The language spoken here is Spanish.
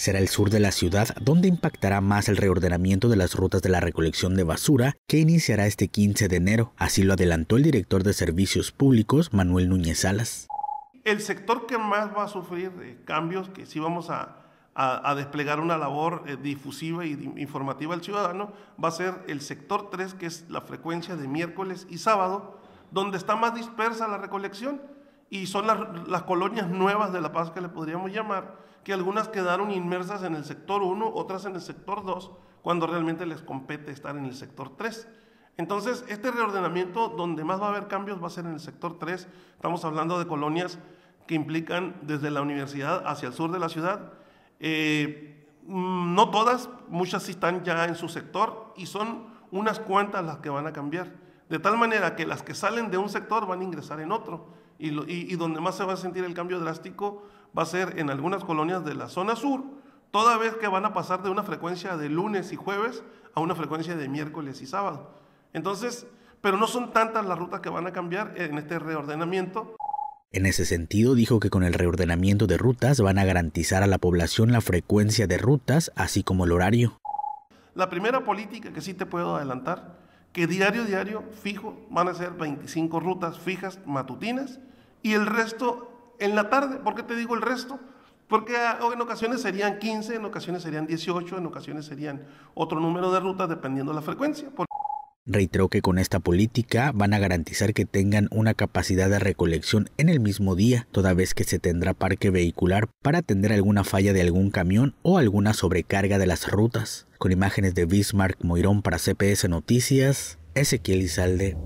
será el sur de la ciudad donde impactará más el reordenamiento de las rutas de la recolección de basura que iniciará este 15 de enero, así lo adelantó el director de Servicios Públicos, Manuel Núñez Salas. El sector que más va a sufrir cambios, que sí vamos a, desplegar una labor eh, difusiva e informativa al ciudadano, va a ser el sector 3, que es la frecuencia de miércoles y sábado, donde está más dispersa la recolección y son las, las, colonias nuevas de La Paz que le podríamos llamar, que algunas quedaron inmersas en el sector 1, otras en el sector 2, cuando realmente les compete estar en el sector 3. Entonces, este reordenamiento donde más va a haber cambios va a ser en el sector 3. Estamos hablando de colonias que implican desde la universidad hacia el sur de la ciudad. Eh, mm, no todas, muchas sí están ya en su sector y son unas cuantas las que van a cambiar. De tal manera que las que salen de un sector van a ingresar en otro y, donde más se va a sentir el cambio drástico va a ser en algunas colonias de la zona sur, toda vez que van a pasar de una frecuencia de lunes y jueves a una frecuencia de miércoles y sábado. Entonces, pero no son tantas las rutas que van a cambiar en este reordenamiento. En ese sentido, dijo que con el reordenamiento de rutas van a garantizar a la población la frecuencia de rutas, así como el horario. La primera política que sí te puedo adelantar que diario, diario, fijo, van a ser 25 rutas fijas matutinas y el resto en la tarde. ¿Por qué te digo el resto? Porque ah, en ocasiones serían 15, en ocasiones serían 18, en ocasiones serían otro número de rutas dependiendo de la frecuencia. Reiteró que con esta política van a garantizar que tengan una capacidad de recolección en el mismo día, toda vez que se tendrá parque vehicular para atender alguna falla de algún camión o alguna sobrecarga de las rutas. Con imágenes de Bismarck Moirón para CPS Noticias, Ezequiel Izalde.